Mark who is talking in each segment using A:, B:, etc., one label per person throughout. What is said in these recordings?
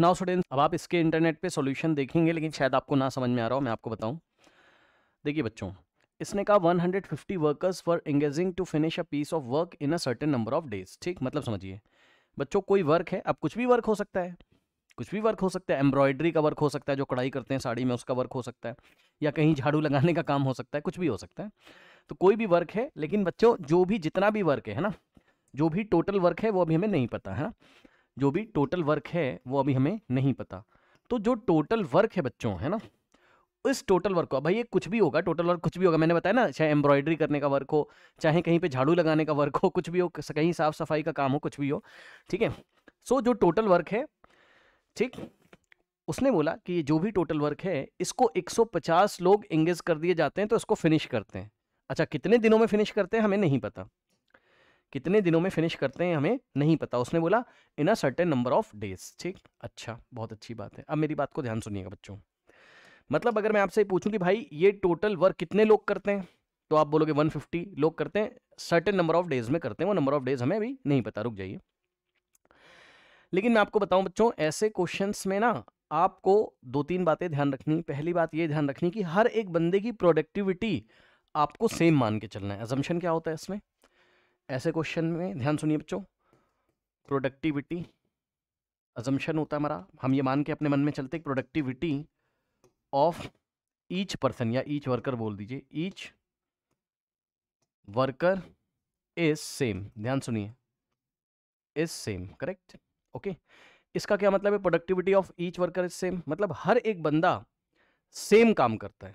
A: now student अब आप इसके इंटरनेट पे सॉल्यूशन देखेंगे लेकिन शायद आपको ना समझ में आ रहा हो मैं आपको बताऊं देखिए बच्चों इसने कहा 150 workers for engaging to finish a piece of work in a certain number of days ठीक मतलब समझिए बच्चों कोई वर्क है अब कुछ भी वर्क हो सकता है कुछ भी वर्क हो सकता है एम्ब्रॉयडरी का वर्क हो सकता है जो कढ़ाई करते हैं साड़ी में उसका वर्क हो सकता है या कहीं झाड़ू लगाने का काम हो सकता है कुछ भी हो सकता है तो कोई भी वर्क है लेकिन बच्चों जो भी जितना भी वर्क है ना जो भी टोटल वर्क है वो अभी हमें नहीं पता है ना जो भी टोटल वर्क है वो अभी हमें नहीं पता तो जो टोटल वर्क है बच्चों है ना इस टोटल वर्क को भाई ये कुछ भी होगा टोटल वर्क कुछ भी होगा मैंने बताया ना चाहे एम्ब्रॉयडरी करने का वर्क हो चाहे कहीं पे झाड़ू लगाने का वर्क हो कुछ भी हो कहीं साफ सफाई का काम हो कुछ भी हो ठीक है सो जो टोटल वर्क है ठीक उसने बोला कि ये जो भी टोटल वर्क है इसको 150 लोग एंगेज कर दिए जाते हैं तो इसको फिनिश करते हैं अच्छा कितने दिनों में फिनिश करते हैं हमें नहीं पता कितने दिनों में फिनिश करते हैं हमें नहीं पता उसने बोला in a certain number of days ठीक अच्छा बहुत अच्छी बात है अब मेरी बात को ध्यान सुनिएगा बच्चों मतलब अगर मैं आपसे पूछूं कि भाई ये टोटल वर्क कितने लोग करते हैं तो आप बोलोगे 150 लोग करते हैं सर्टेन नंबर ऑफ डेज में करते हैं वो नंबर ऑफ डेज हमें अभी नहीं पता रुक जाइए लेकिन मैं आपको बताऊं बच्चों ऐसे क्वेश्चंस में ना आपको दो तीन बातें ध्यान रखनी पहली बात ये ध्यान रखनी कि हर एक बंदे की प्रोडक्टिविटी आपको सेम मान के चलना है एजम्पन क्या होता है इसमें ऐसे क्वेश्चन में ध्यान सुनिए बच्चों प्रोडक्टिविटी अजम्पन होता है हमारा हम ये मान के अपने मन में चलते हैं प्रोडक्टिविटी ऑफ ईच पर्सन या ईच वर्कर बोल दीजिए ईच वर्कर इज सेम ध्यान सुनिए इज सेम करेक्ट ओके इसका क्या मतलब है productivity of each worker is same मतलब हर एक बंदा सेम काम करता है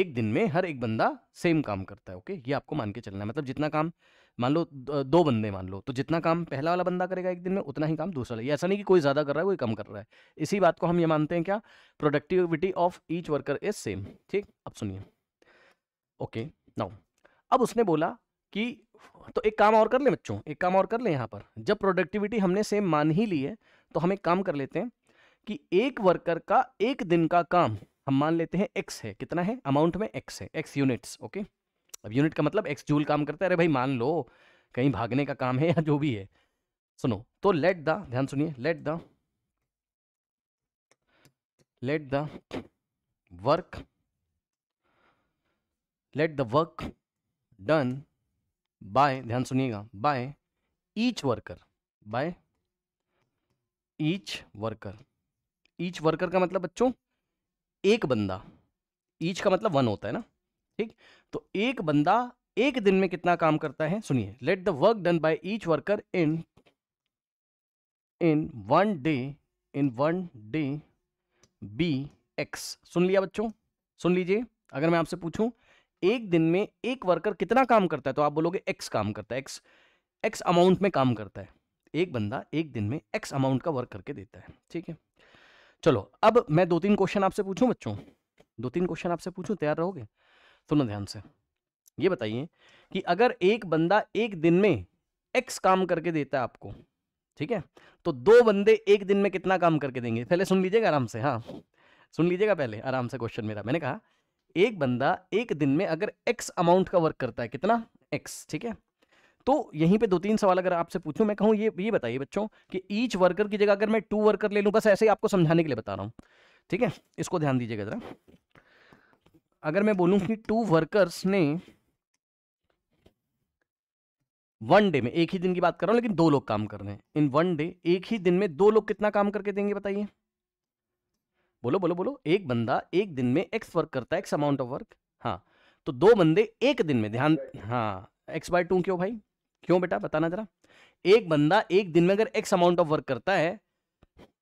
A: एक दिन में हर एक बंदा सेम काम करता है ओके ये आपको मान के चलना है मतलब जितना काम मान लो दो बंदे मान लो तो जितना काम पहला वाला बंदा करेगा एक दिन में उतना ही काम दूसरा ये ऐसा नहीं कि कोई ज़्यादा कर रहा है कोई कम कर रहा है इसी बात को हम ये मानते हैं क्या productivity of each worker is same ठीक अब सुनिए ओके नाउ अब उसने बोला कि तो एक काम और कर लें बच्चों एक काम और कर लें यहाँ पर जब प्रोडक्टिविटी हमने सेम मान ही ली है तो हम एक काम कर लेते हैं कि एक वर्कर का एक दिन का काम हम मान लेते हैं एक्स है कितना है अमाउंट में एक्स है एक्स यूनिट्स ओके अब यूनिट का मतलब एक्स जूल काम करता है अरे भाई मान लो कहीं भागने का काम है या जो भी है सुनो तो लेट द ध्यान सुनिए let the let the work let the work done by ध्यान सुनिएगा by each worker by each worker each worker का मतलब बच्चों एक बंदा ईच का मतलब वन होता है ना ठीक तो एक बंदा एक दिन में कितना काम करता है सुनिए let the work done by each worker in in one day in one day be X सुन लिया बच्चों सुन लीजिए अगर मैं आपसे पूछूं एक दिन में एक वर्कर कितना काम करता है तो आप बोलोगे एक्स काम करता है एक्स एक्स अमाउंट में काम करता है एक बंदा एक दिन में एक्स अमाउंट का वर्क करके देता है ठीक है चलो अब मैं दो तीन क्वेश्चन आपसे पूछूं बच्चों दो तीन क्वेश्चन आपसे पूछूं तैयार रहोगे सुनो ध्यान से ये बताइए कि अगर एक बंदा एक दिन में एक्स काम करके देता है आपको ठीक है तो दो बंदे एक दिन में कितना काम करके देंगे पहले सुन लीजिएगा आराम से हाँ सुन लीजिएगा पहले आराम से क्वेश्चन मेरा मैंने कहा एक बंदा एक दिन में अगर एक्स अमाउंट का वर्क करता है कितना एक्स ठीक है तो यहीं पे दो तीन सवाल अगर आपसे पूछूं मैं कहूँ ये ये बताइए बच्चों कि ईच वर्कर की जगह अगर मैं टू वर्कर ले लूँ बस ऐसे ही आपको समझाने के लिए बता रहा हूँ ठीक है इसको ध्यान दीजिएगा जरा अगर मैं बोलूं कि टू वर्कर्स ने वन डे में एक ही दिन की बात कर रहा हूं लेकिन दो लोग काम कर रहे हैं इन वन डे एक ही दिन में दो लोग कितना काम करके देंगे बताइए बोलो बोलो बोलो एक बंदा एक दिन में एक्स वर्क करता है एक्स अमाउंट ऑफ वर्क हाँ तो दो बंदे एक दिन में ध्यान हाँ एक्स बाय टू क्यों भाई क्यों बेटा बताना जरा एक बंदा एक दिन में अगर एक्स अमाउंट ऑफ वर्क करता है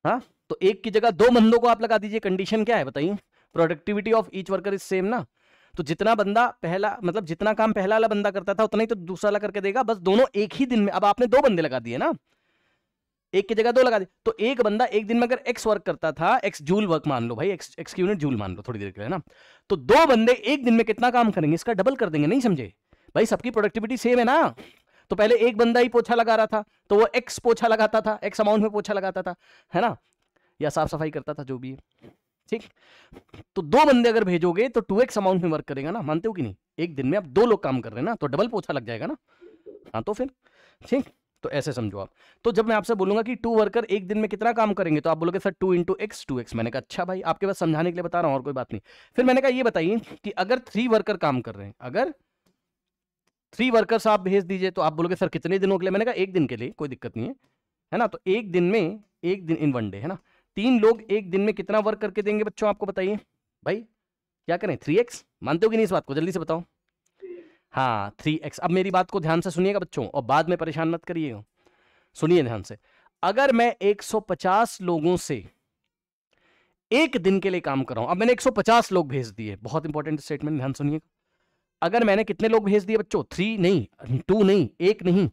A: हाँ तो एक की जगह दो बंदों को आप लगा दीजिए कंडीशन क्या है बताइए productivity of each worker is same ना तो जितना बंदा पहला मतलब जितना काम पहला वाला बंदा करता था उतना ही तो दूसरा वाला करके देगा बस दोनों एक ही दिन में अब आपने दो बंदे लगा दिए ना एक की जगह दो लगा दिए तो एक बंदा एक दिन में अगर एक्स वर्क करता था एक्स जूल वर्क मान लो भाई एक्स एक्स की यूनिट जूल मान लो थोड़ी देर के लिए ना तो दो बंदे एक दिन में कितना काम करेंगे इसका डबल कर देंगे नहीं समझे भाई सबकी प्रोडक्टिविटी सेम है ना तो पहले एक बंदा ही पोछा लगा रहा था तो वो एक्स पोछा लगाता था एक्स अमाउंट में पोछा लगाता था है ना या साफ सफाई करता था जो भी है ठीक तो दो बंदे अगर भेजोगे तो टू एक्स अमाउंट में वर्क करेगा ना मानते हो कि नहीं एक दिन में आप दो लोग काम कर रहे हैं ना तो डबल पोछा लग जाएगा ना हाँ तो फिर ठीक तो ऐसे समझो आप तो जब मैं आपसे बोलूंगा कि टू वर्कर एक दिन में कितना काम करेंगे तो आप बोलोगे sir two into x two x मैंने कहा अच्छा भाई आपके पास समझाने के लिए बता रहा हूं और कोई बात नहीं फिर मैंने कहा ये बताइए कि अगर थ्री वर्कर काम कर रहे हैं अगर थ्री वर्कर्स आप भेज दीजिए तो आप बोलोगे सर कितने दिनों के लिए मैंने कहा एक दिन के लिए कोई दिक्कत नहीं है है ना तो एक दिन में एक दिन इन वन डे है ना तीन लोग एक दिन में कितना वर्क करके देंगे बच्चों आपको बताइए भाई क्या करें थ्री एक्स मानते हो कि नहीं इस बात को जल्दी से बताओ हाँ थ्री एक्स अब मेरी बात को ध्यान से सुनिएगा बच्चों और बाद में परेशान मत करिएगा सुनिए ध्यान से अगर मैं 150 लोगों से एक दिन के लिए काम कर रहा हूं अब मैंने 150 लोग भेज दिए बहुत इंपॉर्टेंट स्टेटमेंट ध्यान सुनिएगा अगर मैंने कितने लोग भेज दिए बच्चों थ्री नहीं टू नहीं एक नहीं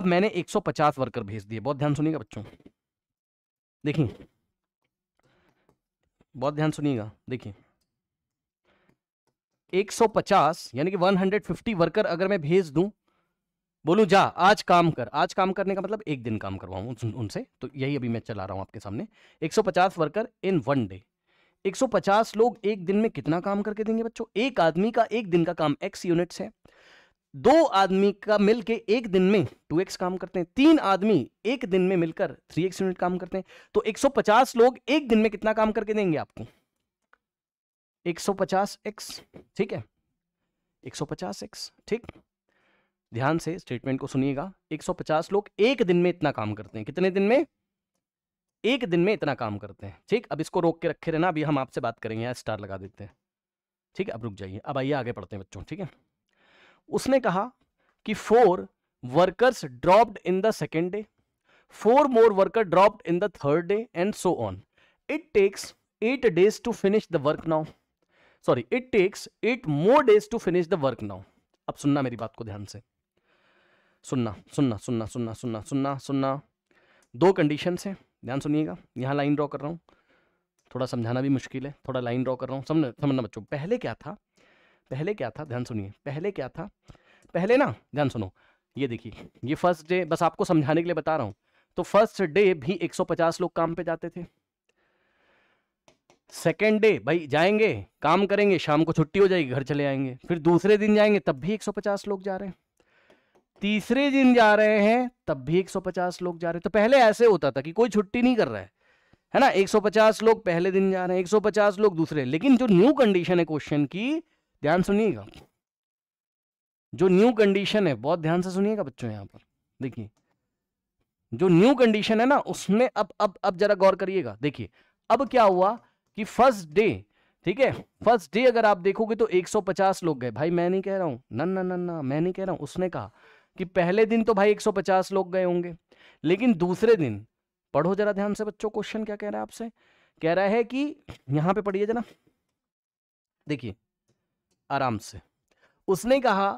A: अब मैंने 150 वर्कर भेज दिए बहुत ध्यान सुनिएगा बच्चों देखिए बहुत ध्यान सुनिएगा देखिए 150 यानी कि 150 वर्कर अगर मैं भेज दूं बोलूं जा आज काम कर आज काम करने का मतलब एक दिन काम करवाऊं उन, उनसे तो यही अभी मैं चला रहा हूं आपके सामने 150 वर्कर इन वन डे 150 लोग एक दिन में कितना काम करके देंगे बच्चों एक आदमी का एक दिन का काम एक्स यूनिट्स है दो आदमी का मिलके एक दिन में 2x काम करते हैं तीन आदमी एक दिन में मिलकर 3x यूनिट काम करते हैं तो 150 लोग एक दिन में कितना काम करके देंगे आपको 150x ठीक है 150x ठीक ध्यान से स्टेटमेंट को सुनिएगा 150 लोग एक दिन में इतना काम करते हैं कितने दिन में एक दिन में इतना काम करते हैं ठीक अब इसको रोक के रखे रहना अभी हम आपसे बात करेंगे स्टार लगा देते हैं ठीक है अब रुक जाइए अब आइए आगे पढ़ते हैं बच्चों ठीक है उसने कहा कि four workers dropped in the second day four more worker dropped in the third day and so on it takes eight days to finish the work now sorry it takes eight more days to finish the work now अब सुनना मेरी बात को ध्यान से सुनना सुनना सुनना सुनना सुनना सुनना सुनना दो कंडीशन है ध्यान सुनिएगा यहां लाइन ड्रॉ कर रहा हूं थोड़ा समझाना भी मुश्किल है थोड़ा लाइन ड्रॉ कर रहा हूं समझ समझना बच्चों पहले क्या था पहले क्या था ध्यान सुनिए पहले क्या था पहले ना ध्यान सुनो ये देखिए ये फर्स्ट डे बस आपको समझाने के लिए बता रहा हूं तो फर्स्ट डे भी 150 लोग काम पे जाते थे सेकेंड डे भाई जाएंगे काम करेंगे शाम को छुट्टी हो जाएगी घर चले आएंगे फिर दूसरे दिन जाएंगे तब भी 150 लोग जा रहे हैं तीसरे दिन जा रहे हैं तब भी 150 लोग जा रहे हैं तो पहले ऐसे होता था कि कोई छुट्टी नहीं कर रहा है है ना 150 लोग पहले दिन जा रहे हैं 150 लोग दूसरे लेकिन जो न्यू कंडीशन है क्वेश्चन की ध्यान सुनिएगा जो न्यू कंडीशन है बहुत ध्यान से सुनिएगा बच्चों यहाँ पर देखिए जो न्यू कंडीशन है ना उसमें अब अब अब जरा गौर करिएगा देखिए अब क्या हुआ कि फर्स्ट डे ठीक है फर्स्ट डे अगर आप देखोगे तो 150 लोग गए भाई मैं नहीं कह रहा हूँ ना ना ना ना मैं नहीं कह रहा हूं उसने कहा कि पहले दिन तो भाई 150 लोग गए होंगे लेकिन दूसरे दिन पढ़ो जरा ध्यान से बच्चों क्वेश्चन क्या कह रहा है आपसे कह रहा है कि यहां पे पढ़िए जरा देखिए आराम से उसने कहा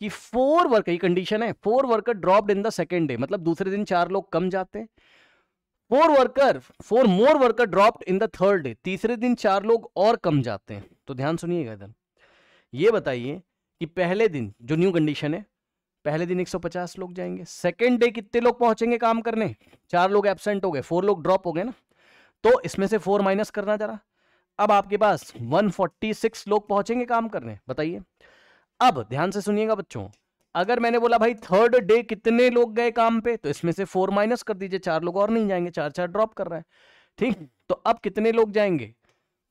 A: कि फोर वर्कर ये कंडीशन है four worker dropped in the second day मतलब दूसरे दिन चार लोग कम जाते हैं four worker four more worker dropped in the third day तीसरे दिन चार लोग और कम जाते हैं तो ध्यान सुनिएगा इधर ये बताइए कि पहले दिन जो न्यू कंडीशन है पहले दिन 150 लोग जाएंगे सेकेंड डे कितने लोग पहुंचेंगे काम करने चार लोग एबसेंट हो गए फोर लोग ड्रॉप हो गए ना तो इसमें से फोर माइनस करना जरा अब आपके पास 146 लोग पहुंचेंगे काम करने बताइए अब ध्यान से सुनिएगा बच्चों अगर मैंने बोला भाई थर्ड डे कितने लोग गए काम पे तो इसमें से फोर माइनस कर दीजिए चार लोग और नहीं जाएंगे चार चार ड्रॉप कर रहा है ठीक तो अब कितने लोग जाएंगे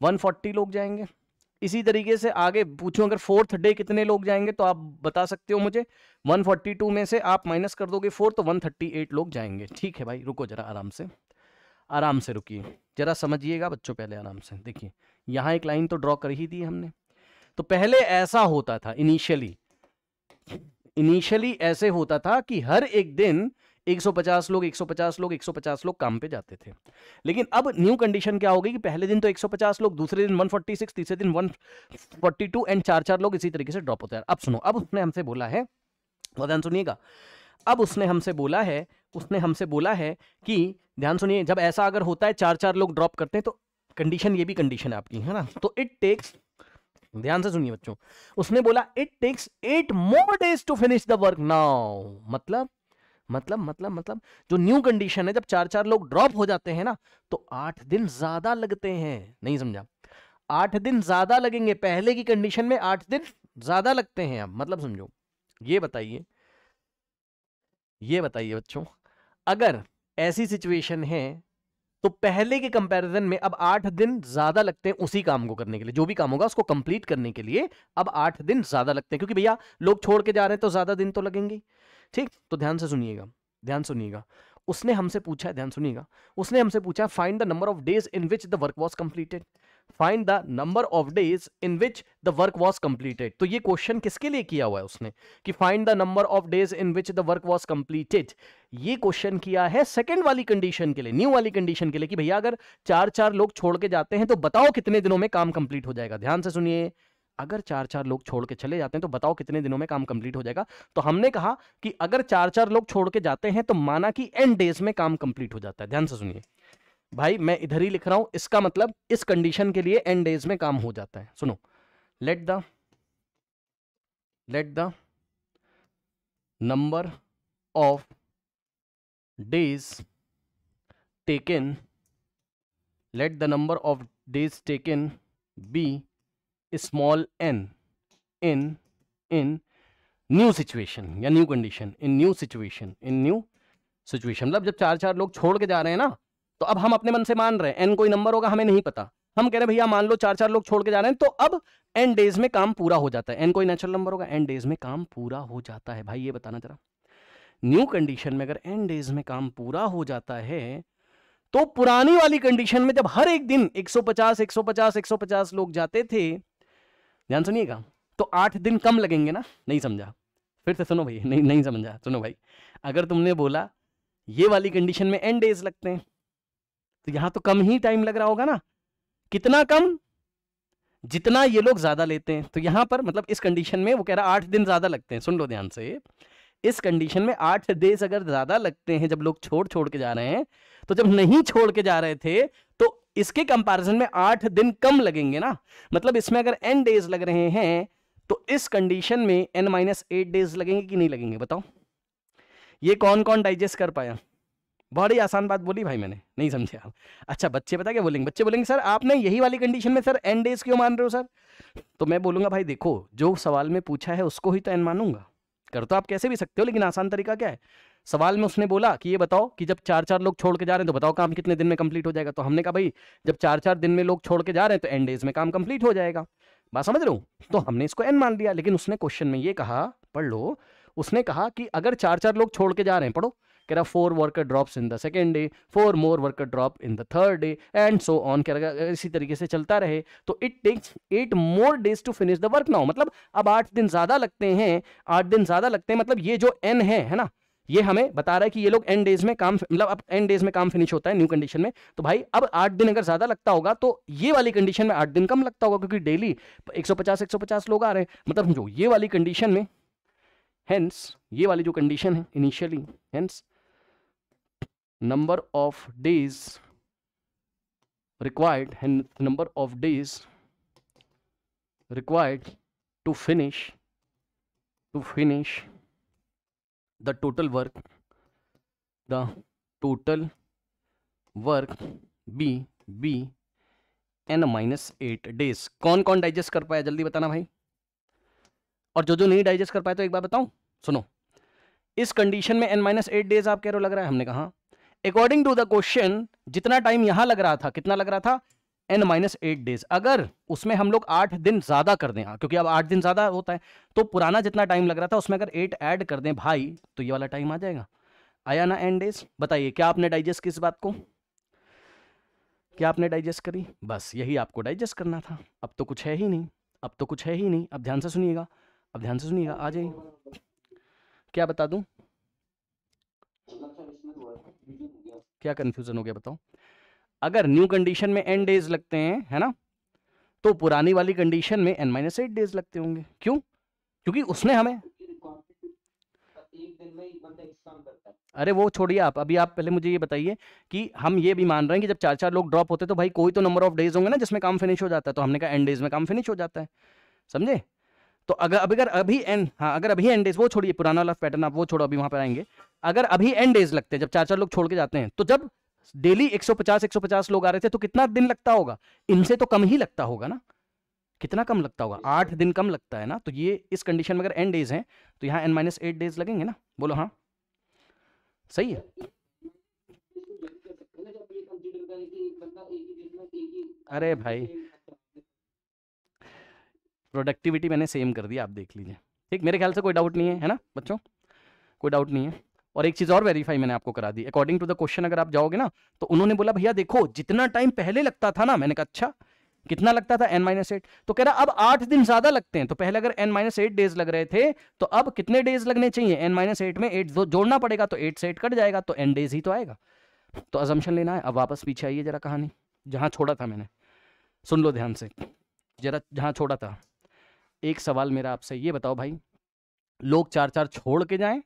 A: 140 लोग जाएंगे इसी तरीके से आगे पूछूं अगर फोर्थ डे कितने लोग जाएंगे तो आप बता सकते हो मुझे 142 में से आप माइनस कर दोगे फोर तो 138 लोग जाएंगे ठीक है भाई रुको जरा आराम से आराम से रुकिए जरा समझिएगा बच्चों पहले आराम से देखिए यहाँ एक लाइन तो ड्रॉ कर ही दी हमने तो पहले ऐसा होता था इनिशियली इनिशियली ऐसे होता था कि हर एक दिन 150 लोग 150 लोग 150 लोग काम पे जाते थे लेकिन अब न्यू कंडीशन क्या हो गई कि पहले दिन तो 150 लोग दूसरे दिन 146 तीसरे दिन 142 एंड चार चार लोग इसी तरीके से ड्रॉप होते हैं अब सुनो अब उसने हमसे बोला है ध्यान सुनिएगा अब उसने हमसे बोला है उसने हमसे बोला है कि ध्यान सुनिए जब ऐसा अगर होता है चार चार लोग ड्रॉप करते हैं तो कंडीशन ये भी कंडीशन है आपकी है ना तो इट टेक्स ध्यान से सुनिए बच्चों उसने बोला it takes eight more days to finish the work now मतलब मतलब मतलब मतलब जो न्यू कंडीशन है जब चार चार लोग ड्रॉप हो जाते हैं ना तो आठ दिन ज्यादा लगते हैं नहीं समझा आठ दिन ज्यादा लगेंगे पहले की कंडीशन में आठ दिन ज्यादा लगते हैं अब मतलब समझो ये बताइए ये बताइए बच्चों अगर ऐसी सिचुएशन है तो पहले के कंपैरिजन में अब आठ दिन ज्यादा लगते हैं उसी काम को करने के लिए जो भी काम होगा उसको कंप्लीट करने के लिए अब आठ दिन ज्यादा लगते हैं क्योंकि भैया लोग छोड़ के जा रहे हैं तो ज्यादा दिन तो लगेंगे ठीक तो ध्यान से सुनिएगा ध्यान सुनिएगा उसने हमसे पूछा ध्यान सुनिएगा उसने हमसे पूछा find the number of days in which the work was completed find the number of days in which the work was completed तो ये क्वेश्चन किसके लिए किया हुआ है उसने कि find the number of days in which the work was completed ये क्वेश्चन किया है सेकंड वाली कंडीशन के लिए न्यू वाली कंडीशन के लिए कि भैया अगर चार चार लोग छोड़ के जाते हैं तो बताओ कितने दिनों में काम कंप्लीट हो जाएगा ध्यान से सुनिए अगर चार चार लोग छोड़ के चले जाते हैं तो बताओ कितने दिनों में काम कंप्लीट हो जाएगा तो हमने कहा कि अगर चार चार लोग छोड़ के जाते हैं तो माना कि एंड डेज में काम कंप्लीट हो जाता है ध्यान से सुनिए भाई मैं इधर ही लिख रहा हूं इसका मतलब इस कंडीशन के लिए एंड डेज में काम हो जाता है सुनो let the let the number of days taken let the number of days taken be small n in in new situation या new condition in new situation in new situation मतलब जब चार चार लोग छोड़ के जा रहे हैं ना तो अब हम अपने मन से मान रहे हैं एन कोई नंबर होगा हमें नहीं पता हम कह रहे हैं भैया मान लो चार चार लोग छोड़ के जा रहे हैं तो अब एन डेज में काम पूरा हो जाता है एन कोई नेचुरल नंबर होगा एन डेज में काम पूरा हो जाता है भाई ये बताना जरा न्यू कंडीशन में अगर एन डेज में काम पूरा हो जाता है तो पुरानी वाली कंडीशन में जब हर एक दिन 150 150 150 लोग जाते थे ध्यान सुनिएगा तो आठ दिन कम लगेंगे ना नहीं समझा फिर से सुनो भाई नहीं नहीं समझा सुनो भाई अगर तुमने बोला ये वाली कंडीशन में एन डेज लगते हैं तो यहां तो कम ही टाइम लग रहा होगा ना कितना कम जितना ये लोग ज्यादा लेते हैं तो यहां पर मतलब इस कंडीशन में वो कह रहा आठ दिन ज्यादा लगते हैं सुन लो ध्यान से इस कंडीशन में आठ डेज अगर ज्यादा लगते हैं जब लोग छोड़ छोड़ के जा रहे हैं तो जब नहीं छोड़ के जा रहे थे तो इसके कंपैरिजन में आठ दिन कम लगेंगे ना मतलब इसमें अगर एन डेज लग रहे हैं तो इस कंडीशन में एन माइनस एट डेज लगेंगे कि नहीं लगेंगे बताओ ये कौन कौन डाइजेस्ट कर पाया बड़ी आसान बात बोली भाई मैंने नहीं समझे आप अच्छा बच्चे पता क्या बोलेंगे बच्चे बोलेंगे सर आपने यही वाली कंडीशन में सर एन डेज क्यों मान रहे हो सर तो मैं बोलूँगा भाई देखो जो सवाल में पूछा है उसको ही तो एन मानूंगा कर तो आप कैसे भी सकते हो लेकिन आसान तरीका क्या है सवाल में उसने बोला कि ये बताओ कि जब चार चार लोग छोड़ के जा रहे हैं तो बताओ काम कितने दिन में कंप्लीट हो जाएगा तो हमने कहा भाई जब चार चार दिन में लोग छोड़ के जा रहे हैं तो एन डेज में काम कंप्लीट हो जाएगा बात समझ रहा हूँ तो हमने इसको एन मान लिया लेकिन उसने क्वेश्चन में ये कहा पढ़ लो उसने कहा कि अगर चार चार लोग छोड़ के जा रहे हैं पढ़ो कह रहा four worker drops in the second day four more worker drop in the third day and so on कह रहा है इसी तरीके से चलता रहे तो it takes eight more days to finish the work now मतलब अब आठ दिन ज़्यादा लगते हैं आठ दिन ज़्यादा लगते हैं मतलब ये जो एन है है ना ये हमें बता रहा है कि ये लोग एंड डेज में काम मतलब अब एंड डेज में काम फिनिश होता है न्यू कंडीशन में तो भाई अब आठ दिन अगर ज़्यादा लगता होगा तो ये वाली कंडीशन में आठ दिन कम लगता होगा क्योंकि डेली 150 150 लोग आ रहे हैं मतलब जो ये वाली कंडीशन में हेंस ये वाली जो कंडीशन है initially hence number of days required and number of days required to finish to finish the total work the total work b b n minus eight days कौन कौन डाइजेस्ट कर पाया जल्दी बताना भाई और जो जो नहीं डाइजेस्ट कर पाया तो एक बार बताऊं सुनो इस कंडीशन में एन माइनस एट डेज आप कह रहे हो लग रहा है हमने कहा अकॉर्डिंग टू द क्वेश्चन जितना टाइम यहां लग रहा था कितना लग रहा था एन माइनस एट डेज अगर उसमें हम लोग आठ दिन ज़्यादा कर दें हाँ, क्योंकि अब आठ दिन ज़्यादा होता है तो पुराना जितना टाइम लग रहा था उसमें अगर एट ऐड कर दें भाई तो ये वाला टाइम आ जाएगा आया ना एन डेज बताइए क्या आपने डाइजेस्ट किस बात को क्या आपने डाइजेस्ट करी बस यही आपको डाइजेस्ट करना था अब तो कुछ है ही नहीं अब तो कुछ है ही नहीं अब ध्यान से सुनिएगा अब ध्यान से सुनिएगा आ जाइए क्या बता दूँ क्या कंफ्यूजन हो गया बताओ अगर न्यू कंडीशन में एन डेज लगते हैं है ना तो पुरानी वाली कंडीशन में एन माइनस एट डेज लगते होंगे क्यों क्योंकि उसने हमें अरे वो छोड़िए आप अभी आप पहले मुझे ये बताइए कि हम ये भी मान रहे हैं कि जब चार चार लोग ड्रॉप होते तो भाई कोई तो नंबर ऑफ डेज होंगे ना जिसमें काम फिनिश हो जाता है तो हमने कहा एन डेज में काम फिनिश हो जाता है समझे तो अगर अगर अभी एन हाँ अगर अभी एन डेज वो छोड़िए पुराना वाला पैटर्न आप वो छोड़ो अभी वहां पर आएंगे अगर अभी एंड डेज लगते हैं जब चार चार लोग छोड़ के जाते हैं तो जब डेली 150 150 लोग आ रहे थे तो कितना दिन लगता होगा इनसे तो कम ही लगता होगा ना कितना कम लगता होगा आठ दिन कम लगता है ना तो ये इस कंडीशन में अगर एंड डेज हैं तो यहाँ एन माइनस एट डेज लगेंगे ना बोलो हाँ सही है अरे भाई प्रोडक्टिविटी मैंने सेम कर दिया आप देख लीजिए ठीक मेरे ख्याल से कोई डाउट नहीं है है ना बच्चों कोई डाउट नहीं है और एक चीज और वेरीफाई मैंने आपको करा दी अकॉर्डिंग टू द क्वेश्चन अगर आप जाओगे ना तो उन्होंने बोला भैया देखो जितना टाइम पहले लगता था ना मैंने कहा अच्छा कितना लगता था एन माइनस एट तो कह रहा अब आठ दिन ज्यादा लगते हैं तो पहले अगर एन माइनस एट डेज लग रहे थे तो अब कितने डेज लगने चाहिए एन माइनस एट में एट जो जोड़ना पड़ेगा तो एट से एट कट जाएगा तो एन डेज ही तो आएगा तो अजम्पन लेना है अब वापस पीछे आइए जरा कहानी जहाँ छोड़ा था मैंने सुन लो ध्यान से जरा जहाँ छोड़ा था एक सवाल मेरा आपसे ये बताओ भाई लोग चार चार छोड़ के जाएं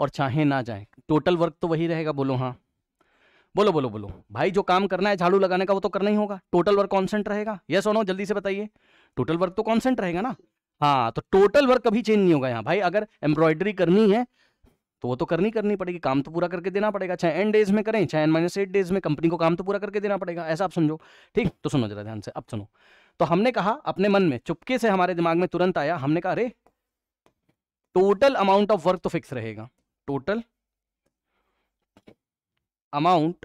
A: और चाहे ना जाए टोटल वर्क तो वही रहेगा बोलो हाँ बोलो बोलो बोलो भाई जो काम करना है झाड़ू लगाने का वो तो करना ही होगा टोटल वर्क कॉन्सेंट रहेगा यस और नो जल्दी से बताइए टोटल वर्क तो कॉन्सेंट रहेगा ना हाँ तो टोटल वर्क कभी चेंज नहीं होगा यहाँ भाई अगर एम्ब्रॉयडरी करनी है तो वो तो करनी करनी पड़ेगी काम तो पूरा करके देना पड़ेगा चाहे एन डेज में करें चाहे एन माइनस एट डेज में कंपनी को काम तो पूरा करके देना पड़ेगा ऐसा आप समझो ठीक तो सुनो जरा ध्यान से अब सुनो तो हमने कहा अपने मन में चुपके से हमारे दिमाग में तुरंत आया हमने कहा अरे टोटल अमाउंट ऑफ वर्क तो फिक्स रहेगा टोटल अमाउंट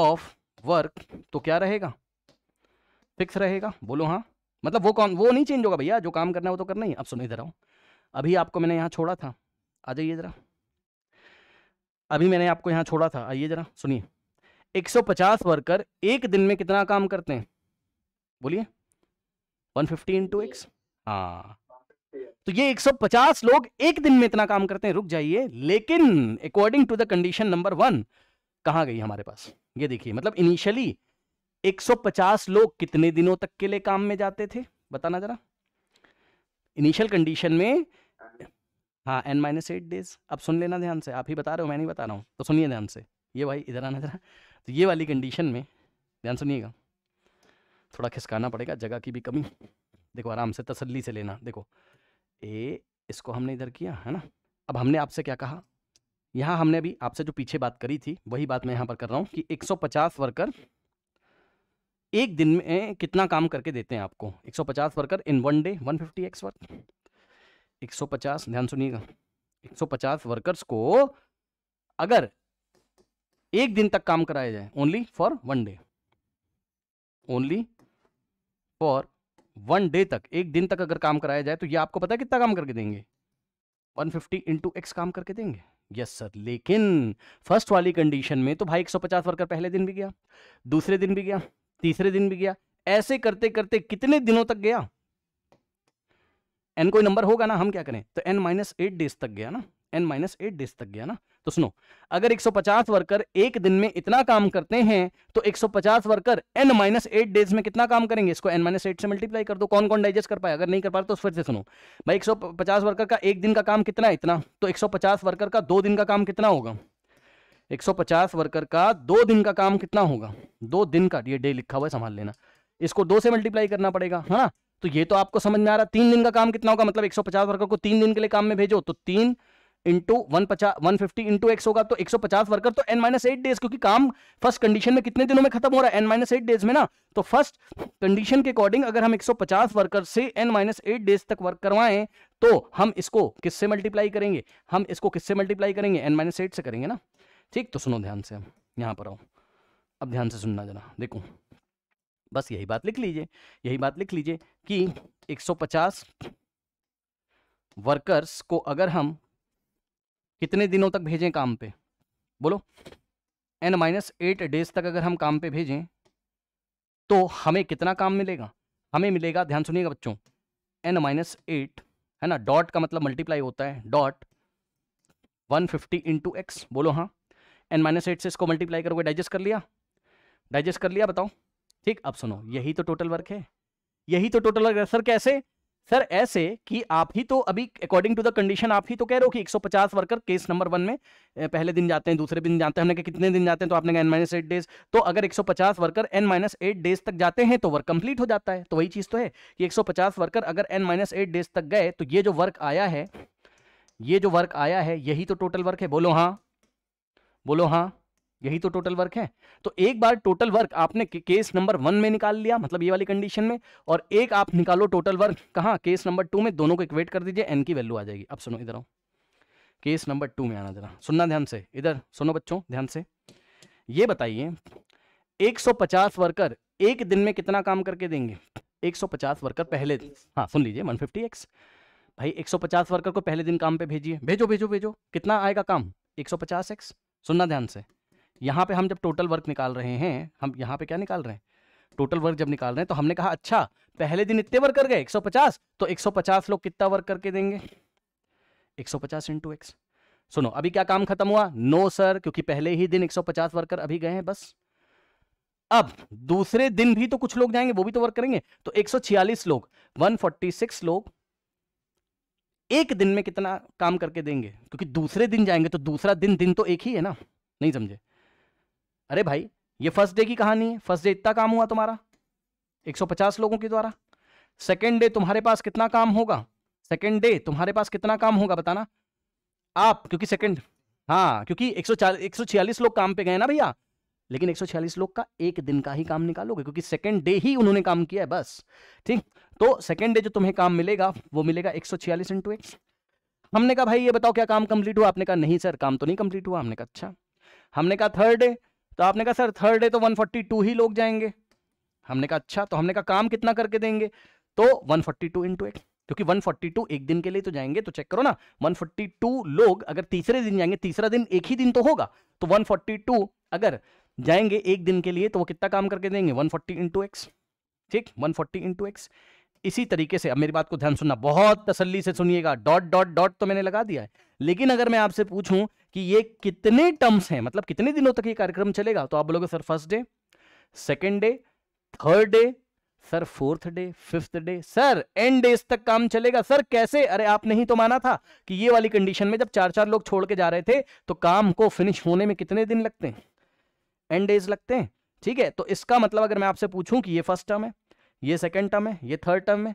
A: ऑफ वर्क तो क्या रहेगा फिक्स रहेगा बोलो हाँ मतलब वो कौन वो नहीं चेंज होगा भैया जो काम करना है वो तो करना ही अब सुनो इधर आओ अभी आपको मैंने यहाँ छोड़ा था आ जाइए ज़रा अभी मैंने आपको यहाँ छोड़ा था आइए ज़रा सुनिए 150 वर्कर एक दिन में कितना काम करते हैं बोलिए 150 फिफ्टी इंटू एक्स हाँ तो ये 150 लोग एक दिन में इतना काम करते हैं रुक जाइए लेकिन according to the condition number one कहा गई हमारे पास ये देखिए मतलब इनिशियली 150 लोग कितने दिनों तक के लिए काम में जाते थे बताना जरा इनिशियल कंडीशन में हाँ एन माइनस एट डेज अब सुन लेना ध्यान से आप ही बता रहे हो मैं नहीं बता रहा हूँ तो सुनिए ध्यान से ये भाई इधर आना जरा तो ये वाली कंडीशन में ध्यान सुनिएगा थोड़ा खिसकाना पड़ेगा जगह की भी कमी देखो आराम से तसल्ली से लेना देखो ए इसको हमने इधर किया है ना अब हमने आपसे क्या कहा यहाँ हमने अभी आपसे जो पीछे बात करी थी वही बात मैं यहाँ पर कर रहा हूँ कि 150 वर्कर एक दिन में कितना काम करके देते हैं आपको 150 worker in one day 150 fifty x work एक ध्यान सुनिएगा 150 वर्कर्स को अगर एक दिन तक काम कराया जाए only for one day only for one day तक एक दिन तक अगर काम कराया जाए तो ये आपको पता है कितना काम करके देंगे 150 फिफ्टी इंटू एक्स काम करके देंगे यस सर लेकिन फर्स्ट वाली कंडीशन में तो भाई 150 वर्कर पहले दिन भी गया दूसरे दिन भी गया तीसरे दिन भी गया ऐसे करते करते कितने दिनों तक गया एन कोई नंबर होगा ना हम क्या करें तो एन माइनस एट डेज तक गया ना एन माइनस एट डेज तक गया ना तो सुनो अगर 150 वर्कर एक दिन में इतना काम करते हैं तो 150 worker n minus eight days में कितना काम करेंगे इसको एन माइनस एट से मल्टीप्लाई कर दो कौन कौन डाइजेस्ट कर पाए अगर नहीं कर पा रहे तो फिर से सुनो भाई 150 वर्कर का एक दिन का काम कितना है इतना तो 150 वर्कर का दो दिन का काम कितना होगा 150 वर्कर का दो दिन का काम कितना होगा दो दिन का ये डे लिखा हुआ है संभाल लेना इसको दो से मल्टीप्लाई करना पड़ेगा है ना तो ये तो आपको समझ में आ रहा है तीन दिन का काम कितना होगा मतलब 150 वर्कर को तीन दिन के लिए काम में भेजो तो तीन इंटू वन पचास वन फिफ्टी इंटू एक्स होगा तो एक सौ पचास वर्कर तो एन माइनस एट डेज क्योंकि काम फर्स्ट कंडीशन में कितने दिनों में खत्म हो रहा है एन माइनस एट डेज में ना तो फर्स्ट कंडीशन के अकॉर्डिंग अगर हम एक सौ पचास वर्कर से एन माइनस एट डेज तक वर्क करवाएं तो हम इसको किससे मल्टीप्लाई करेंगे हम इसको किससे मल्टीप्लाई करेंगे एन माइनस एट से करेंगे ना ठीक तो सुनो ध्यान से हम यहाँ पर आओ अब ध्यान से सुनना जरा देखो बस यही बात लिख लीजिए यही बात लिख लीजिए कि 150 वर्कर्स को अगर हम कितने दिनों तक भेजें काम पे बोलो एन माइनस एट डेज तक अगर हम काम पे भेजें तो हमें कितना काम मिलेगा हमें मिलेगा ध्यान सुनिएगा बच्चों एन माइनस एट है ना डॉट का मतलब मल्टीप्लाई होता है dot one fifty into x बोलो हाँ एन माइनस एट से इसको मल्टीप्लाई करोगे डाइजेस्ट कर लिया डाइजेस्ट कर लिया बताओ ठीक अब सुनो यही तो टोटल वर्क है यही तो टोटल वर्क है सर कैसे सर ऐसे कि आप ही तो अभी अकॉर्डिंग टू द कंडीशन आप ही तो कह रहे हो कि 150 वर्कर केस नंबर वन में पहले दिन जाते हैं दूसरे दिन जाते हैं हमने कहा कितने दिन जाते हैं तो आपने कहा एन माइनस एट डेज तो अगर 150 worker n minus eight days तक जाते हैं तो वर्क कंप्लीट हो जाता है तो वही चीज़ तो है कि एक वर्कर अगर एन माइनस एट डेज तक गए तो ये जो वर्क आया है ये जो वर्क आया है यही तो टोटल वर्क है बोलो हाँ बोलो हाँ यही तो टोटल वर्क है तो एक बार टोटल वर्क आपने केस नंबर वन में निकाल लिया मतलब ये वाली कंडीशन में और एक आप निकालो टोटल वर्क कहाँ केस नंबर टू में दोनों को इक्वेट कर दीजिए एन की वैल्यू आ जाएगी अब सुनो इधर आओ केस नंबर टू में आना जरा सुनना ध्यान से इधर सुनो बच्चों ध्यान से ये बताइए 150 वर्कर एक दिन में कितना काम करके देंगे 150 वर्कर पहले हाँ सुन लीजिए 150x भाई 150 वर्कर को पहले दिन काम पे भेजिए भेजो भेजो भेजो कितना आएगा काम 150x सुनना ध्यान से यहाँ पे हम जब टोटल वर्क निकाल रहे हैं हम यहाँ पे क्या निकाल रहे हैं टोटल वर्क जब निकाल रहे हैं तो हमने कहा अच्छा पहले दिन इतने वर्क कर गए 150 तो 150 लोग कितना वर्क करके देंगे 150 सौ पचास इंटू एक्स सुनो अभी क्या काम खत्म हुआ नो सर क्योंकि पहले ही दिन 150 वर्कर अभी गए हैं बस अब दूसरे दिन भी तो कुछ लोग जाएंगे वो भी तो वर्क करेंगे तो एक लोग वन लोग एक दिन में कितना काम करके देंगे क्योंकि दूसरे दिन जाएंगे तो दूसरा दिन दिन तो एक ही है ना नहीं समझे अरे भाई ये फर्स्ट डे की कहानी है फर्स्ट डे इतना काम हुआ तुम्हारा 150 लोगों के द्वारा सेकेंड डे तुम्हारे पास कितना काम होगा सेकेंड डे तुम्हारे पास कितना काम होगा बताना आप क्योंकि सेकेंड हाँ क्योंकि 140 लोग काम पे गए ना भैया लेकिन 146 लोग का एक दिन का ही काम निकालोगे क्योंकि सेकेंड डे ही उन्होंने काम किया है बस ठीक तो सेकेंड डे जो तुम्हें काम मिलेगा वो मिलेगा एक सौ छियालीस इंटू हमने कहा भाई ये बताओ क्या काम कंप्लीट हुआ आपने कहा नहीं सर काम तो नहीं कंप्लीट हुआ हमने कहा अच्छा हमने कहा थर्ड डे तो आपने कहा सर थर्ड डे तो 142 ही लोग जाएंगे हमने कहा अच्छा तो हमने कहा काम कितना करके देंगे तो 142 फोर्टी टू इंटू एट क्योंकि 142 एक दिन के लिए तो जाएंगे तो चेक करो ना 142 लोग अगर तीसरे दिन जाएंगे तीसरा दिन एक ही दिन तो होगा तो 142 अगर जाएंगे एक दिन के लिए तो वो कितना काम करके देंगे वन फोर्टी इंटू एक्स ठीक वन फोर्टी इंटू एक्स इसी तरीके से अब मेरी बात को ध्यान सुनना बहुत तसल्ली से सुनिएगा डॉट डॉट डॉट तो मैंने लगा दिया है लेकिन अगर मैं आपसे पूछूं कि ये कितने टर्म्स हैं मतलब कितने दिनों तक ये कार्यक्रम चलेगा तो आप बोलोगे sir first day second day third day sir fourth day fifth day sir and days तक काम चलेगा सर कैसे अरे आपने ही तो माना था कि ये वाली कंडीशन में जब चार चार लोग छोड़ के जा रहे थे तो काम को फिनिश होने में कितने दिन लगते हैं एंड डेज लगते हैं ठीक है तो इसका मतलब अगर मैं आपसे पूछूं कि ये फर्स्ट टर्म है ये सेकेंड टर्म है ये थर्ड टर्म है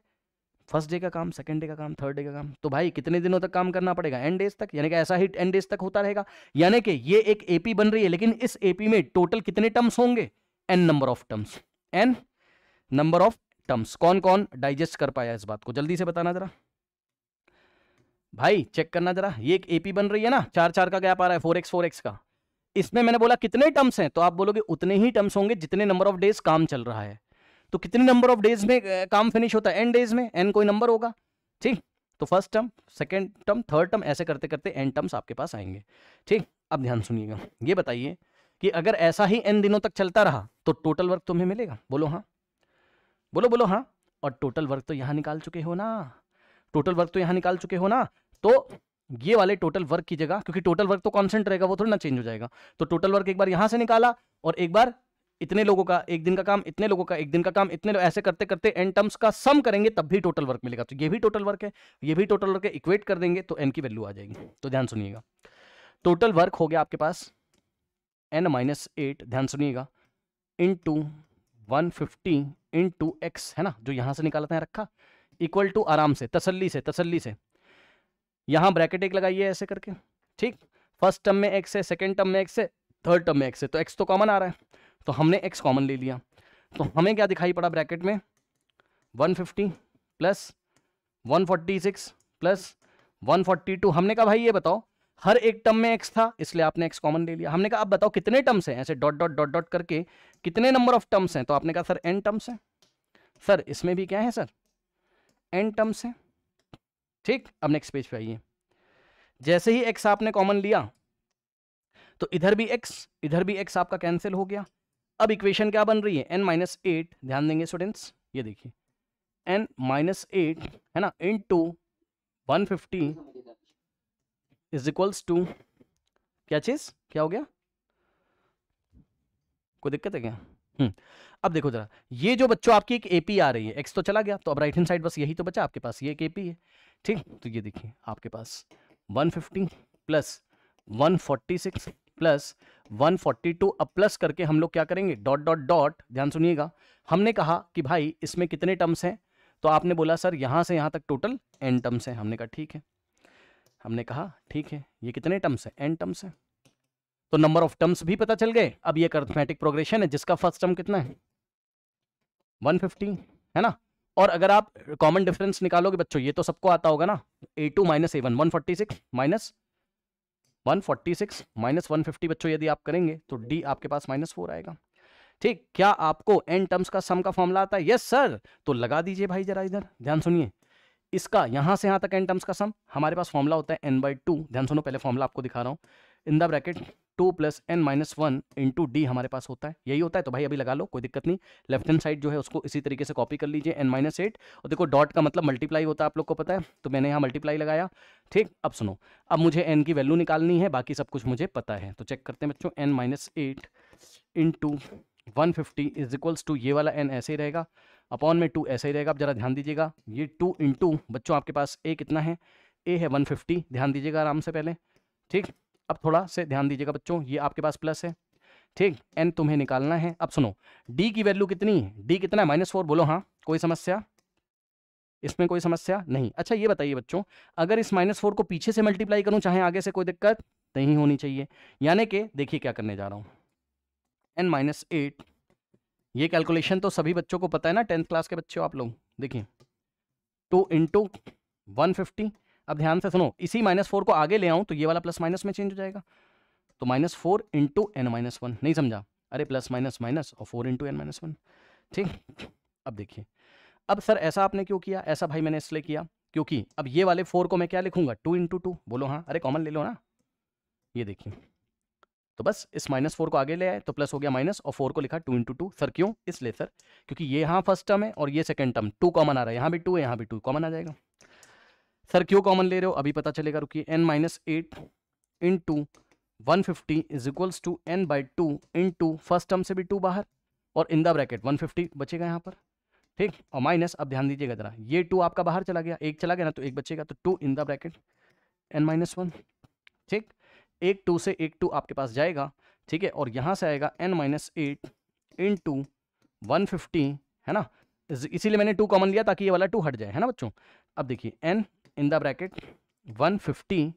A: फर्स्ट डे का काम सेकंड डे का काम थर्ड डे का काम तो भाई कितने दिनों तक काम करना पड़ेगा एंड डेज तक यानी कि ऐसा ही एंड डेज तक होता रहेगा यानी कि ये एक एपी बन रही है लेकिन इस एपी में टोटल कितने टर्म्स होंगे n number of terms n number of terms कौन कौन डाइजेस्ट कर पाया इस बात को जल्दी से बताना जरा भाई चेक करना जरा ये एक एपी बन रही है ना चार चार का गैप आ रहा है फोर एक्स फोर एक्स का इसमें मैंने बोला कितने टर्म्स हैं तो आप बोलोगे उतने ही टर्म्स होंगे जितने नंबर ऑफ डेज काम चल रहा है तो कितने नंबर ऑफ डेज में काम फिनिश होता है एन डेज में एन कोई नंबर होगा ठीक तो first term second term third term ऐसे करते करते एन टर्म्स आपके पास आएंगे ठीक अब ध्यान सुनिएगा ये बताइए कि अगर ऐसा ही एन दिनों तक चलता रहा तो टोटल वर्क तुम्हें मिलेगा बोलो हाँ बोलो बोलो हाँ और टोटल वर्क तो यहाँ निकाल चुके हो ना टोटल वर्क तो यहाँ निकाल चुके हो ना तो ये वाले टोटल वर्क की जगह क्योंकि टोटल वर्क तो कॉन्सेंट रहेगा वो थोड़ा ना चेंज हो जाएगा तो टोटल वर्क एक बार यहाँ से निकाला और एक बार इतने लोगों का एक दिन का काम इतने लोगों का एक दिन का काम इतने ऐसे करते करते एन टर्म्स का सम करेंगे तब भी टोटल वर्क मिलेगा तो ये भी टोटल वर्क है ये भी टोटल वर्क है इक्वेट कर देंगे तो एन की वैल्यू आ जाएगी तो ध्यान सुनिएगा टोटल वर्क हो गया आपके पास एन माइनस एट ध्यान सुनिएगा into one fifty into x है ना जो यहां से निकालते हैं रखा इक्वल टू आराम से तसल्ली से तसल्ली से यहां ब्रैकेट एक लगाइए ऐसे करके ठीक फर्स्ट टर्म में एक्स है सेकेंड टर्म में एक्स है थर्ड टर्म में एक्स है तो एक्स तो कॉमन आ रहा है तो हमने एक्स कॉमन ले लिया तो हमें क्या दिखाई पड़ा ब्रैकेट में 150 प्लस 146 प्लस 142 हमने कहा भाई ये बताओ हर एक टर्म में एक्स था इसलिए आपने एक्स कॉमन ले लिया हमने कहा आप बताओ कितने टर्म्स हैं ऐसे डॉट डॉट डॉट डॉट करके कितने नंबर ऑफ टर्म्स हैं तो आपने कहा सर एन टर्म्स हैं सर इसमें भी क्या है सर एन टर्म्स हैं ठीक अब नेक्स्ट पेज पे आइए जैसे ही एक्स आपने कॉमन लिया तो इधर भी एक्स इधर भी एक्स आपका कैंसिल हो गया अब इक्वेशन क्या बन रही है एन माइनस एट ध्यान देंगे स्टूडेंट्स ये देखिए एन माइनस एट है ना into one fifty is equals to क्या चीज़ क्या हो गया कोई दिक्कत है क्या हम्म, अब देखो जरा ये जो बच्चों आपकी एक एपी आ रही है एक्स तो चला गया तो अब राइट हैंड साइड बस यही तो बचा आपके पास ये एक एपी है ठीक तो ये देखिए आपके पास one fifty plus one forty six plus 142 अब प्लस करके हम लोग क्या करेंगे डॉट डॉट डॉट ध्यान सुनिएगा हमने कहा कि भाई इसमें कितने टर्म्स हैं तो आपने बोला सर यहाँ से यहाँ तक टोटल एन टर्म्स हैं हमने कहा ठीक है हमने कहा ठीक है ये कितने टर्म्स हैं एन टर्म्स हैं तो नंबर ऑफ टर्म्स भी पता चल गए अब ये अर्थमेटिक प्रोग्रेशन है जिसका फर्स्ट टर्म कितना है 150 है ना और अगर आप कॉमन डिफरेंस निकालोगे बच्चों ये तो सबको आता होगा ना a two minus a one one forty six minus 146 minus fifty बच्चों यदि आप करेंगे तो डी आपके पास माइनस फोर आएगा ठीक क्या आपको एन टर्म्स का सम का फॉर्मूला आता है यस सर तो लगा दीजिए भाई जरा इधर ध्यान सुनिए इसका यहां से यहां तक एन टर्म्स का सम हमारे पास फॉर्मूला होता है एन बाई टू ध्यान सुनो पहले फॉर्मूला आपको दिखा रहा हूं in the bracket two plus n minus one into d हमारे पास होता है यही होता है तो भाई अभी लगा लो कोई दिक्कत नहीं लेफ्ट हैंड साइड जो है उसको इसी तरीके से कॉपी कर लीजिए एन माइनस एट और देखो डॉट का मतलब मल्टीप्लाई होता है आप लोग को पता है तो मैंने यहाँ मल्टीप्लाई लगाया ठीक अब सुनो अब मुझे एन की वैल्यू निकालनी है बाकी सब कुछ मुझे पता है तो चेक करते हैं बच्चों n minus eight into one fifty is equals to ये वाला एन ऐसे ही रहेगा अपॉन में टू ऐसे ही रहेगा आप जरा ध्यान दीजिएगा ये टू इंटू बच्चों आपके पास ए कितना है ए है वन फिफ्टी ध्यान दीजिएगा आराम से पहले ठीक अब थोड़ा से ध्यान दीजिएगा बच्चों ये आपके पास प्लस है ठीक एन तुम्हें निकालना है अब सुनो डी की वैल्यू कितनी है डी कितना है माइनस फोर बोलो हाँ कोई समस्या इसमें कोई समस्या नहीं अच्छा ये बताइए बच्चों अगर इस माइनस फोर को पीछे से मल्टीप्लाई करूं चाहे आगे से कोई दिक्कत नहीं होनी चाहिए यानी कि देखिए क्या करने जा रहा हूं एन माइनस एट ये कैलकुलेशन तो सभी बच्चों को पता है ना टेंथ क्लास के बच्चे आप लोग देखिए टू इंटू वन फिफ्टी अब ध्यान से सुनो इसी माइनस फोर को आगे ले आऊँ तो ये वाला प्लस माइनस में चेंज हो जाएगा तो minus four into n minus one नहीं समझा अरे प्लस माइनस माइनस और four into n minus one ठीक अब देखिए अब सर ऐसा आपने क्यों किया ऐसा भाई मैंने इसलिए किया क्योंकि अब ये वाले फोर को मैं क्या लिखूंगा टू इंटू टू बोलो हाँ अरे कॉमन ले लो ना ये देखिए तो बस इस माइनस फोर को आगे ले आए तो प्लस हो गया माइनस और फोर को लिखा टू इंटू टू सर क्यों इसलिए सर क्योंकि ये यहाँ फर्स्ट टर्म है और ये सेकेंड टर्म टू कॉमन आ रहा है यहाँ भी टू है यहाँ भी टू कॉमन आ जाएगा सर क्यों कॉमन ले रहे हो अभी पता चलेगा रुकिए n minus eight into one fifty is equals to n by two into first term से भी टू बाहर और in the bracket one fifty बचेगा यहाँ पर ठीक और माइनस अब ध्यान दीजिएगा जरा ये टू आपका बाहर चला गया एक चला गया ना तो एक बचेगा तो two in the bracket n minus one ठीक एक टू से एक टू आपके पास जाएगा ठीक है और यहाँ से आएगा n minus eight into one fifty है ना इसीलिए मैंने टू कॉमन लिया ताकि ये वाला टू हट जाए है ना बच्चों अब देखिए एन इन द ब्रैकेट 150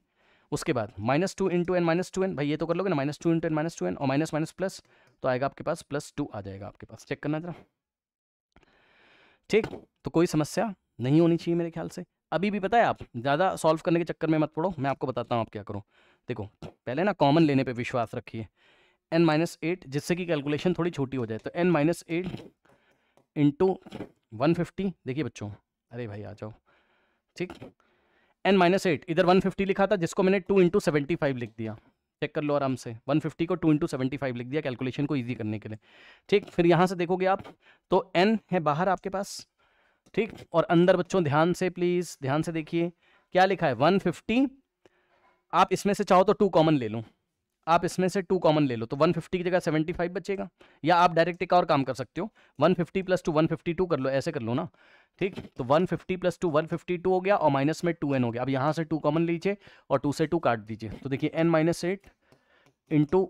A: उसके बाद minus two into n minus two n भाई ये तो कर लोगे ना minus two into n minus two n और माइनस माइनस प्लस तो आएगा आपके पास प्लस टू आ जाएगा आपके पास चेक करना जरा ठीक तो कोई समस्या नहीं होनी चाहिए मेरे ख्याल से अभी भी पता है आप ज़्यादा सॉल्व करने के चक्कर में मत पड़ो मैं आपको बताता हूँ आप क्या करो देखो पहले ना कॉमन लेने पर विश्वास रखिए एन माइनस एट जिससे कि कैलकुलेशन थोड़ी छोटी हो जाए तो n minus eight into one fifty देखिए बच्चों अरे भाई आ जाओ ठीक एन माइनस एट इधर वन फिफ्टी लिखा था जिसको मैंने टू इंटू सेवेंटी फाइव लिख दिया चेक कर लो आराम से 150 को 2 इंटू सेवेंटी फाइव लिख दिया कैलकुलेशन को ईजी करने के लिए ठीक फिर यहाँ से देखोगे आप तो एन है बाहर आपके पास ठीक और अंदर बच्चों ध्यान से प्लीज़ ध्यान से देखिए क्या लिखा है फिफ्टी आप इसमें से चाहो तो टू कॉमन ले लो आप इसमें से टू कॉमन ले लो तो 150 की जगह 75 बचेगा या आप डायरेक्ट एक और काम कर सकते हो 150 फिफ्टी प्लस टू वन कर लो ऐसे कर लो ना ठीक तो 150 फिफ्टी प्लस टू वन हो गया और माइनस में 2n हो गया अब यहाँ से 2 कॉमन लीजिए और 2 से 2 काट दीजिए तो देखिए n minus eight into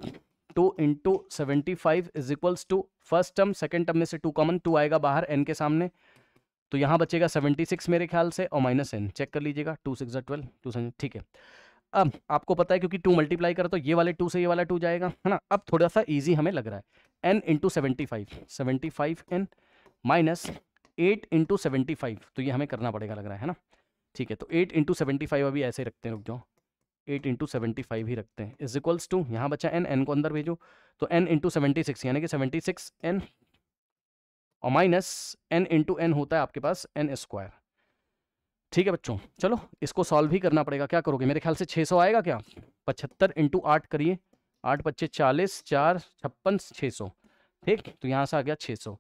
A: two into seventy five is equals to first term second term में से 2 कॉमन 2 आएगा बाहर n के सामने तो यहाँ बचेगा 76 मेरे ख्याल से और माइनस एन चेक कर लीजिएगा two six twelve two seven ठीक है अब आपको पता है क्योंकि टू मल्टीप्लाई करो तो ये वाले टू से ये वाला टू जाएगा है ना अब थोड़ा सा ईजी हमें लग रहा है n into seventy five seventy five n minus eight into seventy five तो ये हमें करना पड़ेगा लग रहा है ना ठीक है तो एट इंटू सेवेंटी फाइव अभी ऐसे रखते हैं रुक जाओ एट इंटू सेवेंटी फाइव ही रखते हैं इज इक्वल्स टू यहाँ बचा एन एन को अंदर भेजो तो एन इंटू सेवेंटी सिक्स यानी कि सेवेंटी सिक्स एन और माइनस एन इंटू एन होता है आपके पास एन स्क्वायर ठीक है बच्चों चलो इसको सॉल्व भी करना पड़ेगा क्या करोगे मेरे ख्याल से छः सौ आएगा क्या पचहत्तर इंटू आठ करिए आठ पच्चीस चालीस चार छप्पन छः सौ ठीक तो यहाँ से आ गया छः सौ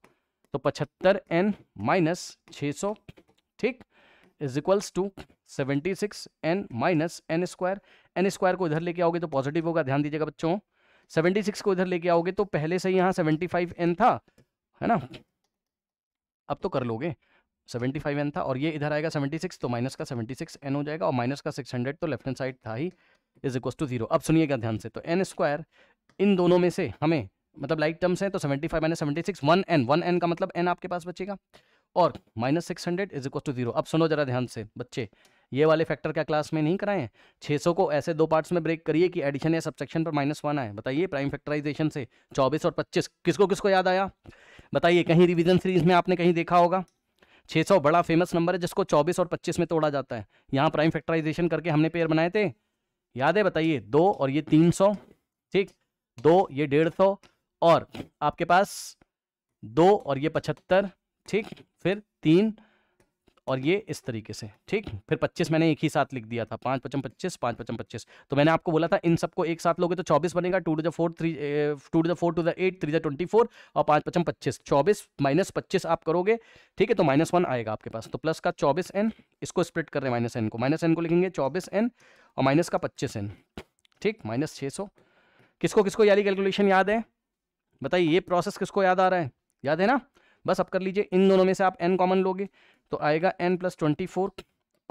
A: तो पचहत्तर एन माइनस छ सौ ठीक is equals to seventy six n minus n square n square को इधर लेके आओगे तो पॉजिटिव होगा ध्यान दीजिएगा बच्चों सेवेंटी सिक्स को इधर लेके आओगे तो पहले से यहाँ सेवेंटी फाइव एन था है ना अब तो कर लोगे सेवेंटी फाइव एन था और ये इधर आएगा सेवेंटी सिक्स तो माइनस का सेवेंटी सिक्स एन हो जाएगा और माइनस का सिक्स हंड्रेड तो लेफ्ट हैंड साइड था ही इज इक्वल टू जीरो अब सुनिएगा ध्यान से तो एन स्क्वायर इन दोनों में से हमें मतलब लाइक टर्म्स हैं तो seventy five minus seventy six one n one n का मतलब एन आपके पास बचेगा और minus six hundred is equal to zero अब सुनो जरा ध्यान से बच्चे ये वाले फैक्टर क्या क्लास में नहीं कराएं सौ को ऐसे दो पार्ट्स में ब्रेक करिए कि एडिशन या सब्सेक्शन पर माइनस वन आए बताइए प्राइम फैक्टराइजेशन से चौबीस और पच्चीस किसको किसको याद आया बताइए कहीं रिविजन सीरीज में आपने कहीं देखा होगा सौ बड़ा फेमस नंबर है जिसको चौबीस और पच्चीस में तोड़ा जाता है यहाँ प्राइम फैक्टराइजेशन करके हमने पेयर बनाए थे याद है बताइए दो और ये तीन ठीक दो ये डेढ़ और आपके पास दो और ये पचहत्तर ठीक फिर तीन और ये इस तरीके से ठीक फिर 25 मैंने एक ही साथ लिख दिया था पांच पचम पच्चीस पांच पचम पच्चीस तो मैंने आपको बोला था इन सबको एक साथ लोगे तो 24 बनेगा two two the four three two two the four two the eight three the twenty four और पांच पचम पच्चीस चौबीस माइनस पच्चीस आप करोगे ठीक है तो माइनस वन आएगा आपके पास तो प्लस का चौबीस एन इसको स्प्लिट कर रहे हैं माइनस एन को माइनस एन को लिखेंगे चौबीस एन और माइनस का पच्चीस एन ठीक माइनस छह सौ किसको किसको यारी कैलकुलेशन याद है बताइए ये प्रोसेस किसको याद आ रहा है याद है ना बस अब कर लीजिए इन दोनों में से आप एन कॉमन लोगे तो आएगा एन प्लस ट्वेंटी फोर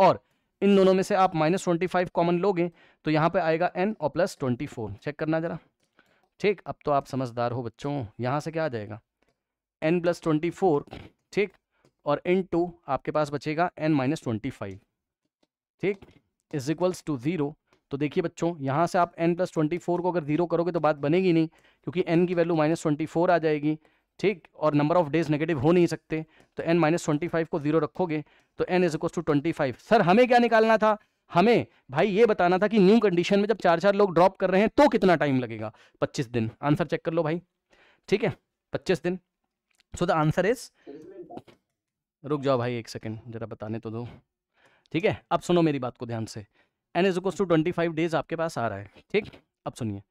A: और इन दोनों में से आप माइनस ट्वेंटी फाइव कॉमन लोगे तो यहाँ पे आएगा एन और प्लस ट्वेंटी फोर चेक करना ज़रा ठीक अब तो आप समझदार हो बच्चों यहाँ से क्या आ जाएगा एन प्लस ट्वेंटी फोर ठीक और इन टू आपके पास बचेगा एन माइनस ट्वेंटी फाइव ठीक इज इक्वल्स टू ज़ीरो तो देखिए बच्चों यहाँ से आप एन प्लस ट्वेंटी फोर को अगर जीरो करोगे तो बात बनेगी नहीं क्योंकि एन की वैल्यू माइनस ट्वेंटी फोर आ जाएगी ठीक और नंबर ऑफ डेज नेगेटिव हो नहीं सकते तो एन माइनस ट्वेंटी फाइव को जीरो रखोगे तो n is equals to twenty five sir हमें क्या निकालना था हमें भाई ये बताना था कि न्यू कंडीशन में जब चार चार लोग ड्रॉप कर रहे हैं तो कितना टाइम लगेगा पच्चीस दिन आंसर चेक कर लो भाई ठीक है पच्चीस दिन सो द आंसर इज रुक जाओ भाई एक सेकेंड जरा बताने तो दो ठीक है अब सुनो मेरी बात को ध्यान से n is to twenty five days आपके पास आ रहा है ठीक अब सुनिए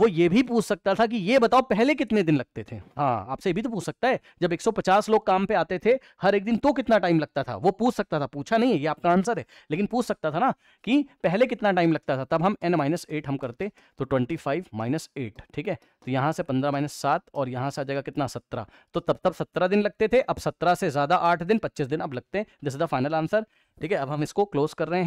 A: वो ये भी पूछ सकता था कि ये बताओ पहले कितने दिन लगते थे हाँ आपसे ये भी तो पूछ सकता है जब 150 लोग काम पे आते थे हर एक दिन तो कितना टाइम लगता था वो पूछ सकता था पूछा नहीं है ये आपका आंसर है लेकिन पूछ सकता था ना कि पहले कितना टाइम लगता था तब हम n माइनस एट हम करते तो 25 फाइव माइनस एट ठीक है तो यहाँ से पंद्रह माइनस सात और यहाँ से आ जाएगा कितना सत्रह तो तब तब सत्रह दिन लगते थे अब सत्रह से ज़्यादा आठ दिन पच्चीस दिन अब लगते हैं this is the final answer ठीक है अब हम इसको क्लोज कर रहे हैं